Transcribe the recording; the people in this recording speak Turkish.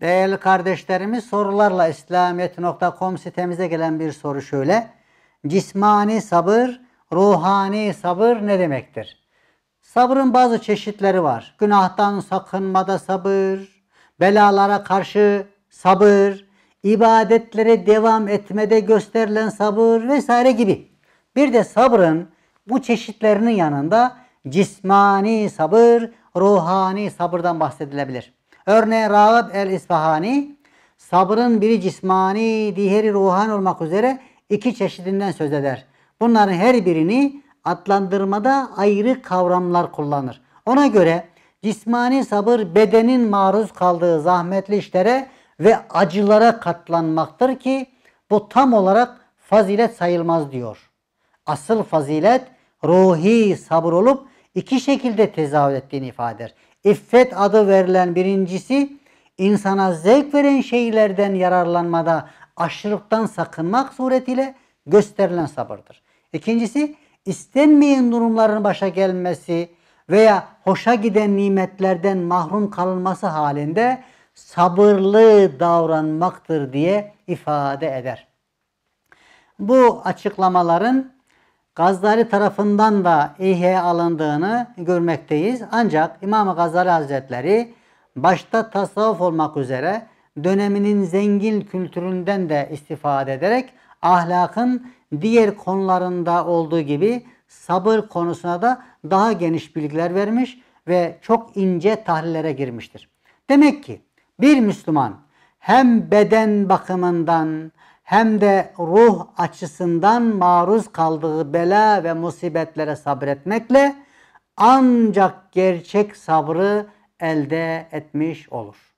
Değerli kardeşlerimiz sorularla İslamiyet.com sitemize gelen bir soru şöyle. Cismani sabır, ruhani sabır ne demektir? Sabrın bazı çeşitleri var. Günahtan sakınmada sabır, belalara karşı sabır, ibadetlere devam etmede gösterilen sabır vesaire gibi. Bir de sabrın bu çeşitlerinin yanında cismani sabır, ruhani sabırdan bahsedilebilir. Örneğin Rağıp el-İsfahani sabrın biri cismani, diğeri ruhan olmak üzere iki çeşidinden söz eder. Bunların her birini adlandırmada ayrı kavramlar kullanır. Ona göre cismani sabır bedenin maruz kaldığı zahmetli işlere ve acılara katlanmaktır ki bu tam olarak fazilet sayılmaz diyor. Asıl fazilet ruhi sabır olup iki şekilde tezahür ettiğini ifade eder. İffet adı verilen birincisi insana zevk veren şeylerden yararlanmada aşırıktan sakınmak suretiyle gösterilen sabırdır. İkincisi istenmeyen durumların başa gelmesi veya hoşa giden nimetlerden mahrum kalınması halinde sabırlı davranmaktır diye ifade eder. Bu açıklamaların Gazali tarafından da ihya alındığını görmekteyiz. Ancak İmam Gazali Hazretleri başta tasavvuf olmak üzere döneminin zengin kültüründen de istifade ederek ahlakın diğer konularında olduğu gibi sabır konusuna da daha geniş bilgiler vermiş ve çok ince tahlillere girmiştir. Demek ki bir Müslüman hem beden bakımından hem de ruh açısından maruz kaldığı bela ve musibetlere sabretmekle ancak gerçek sabrı elde etmiş olur.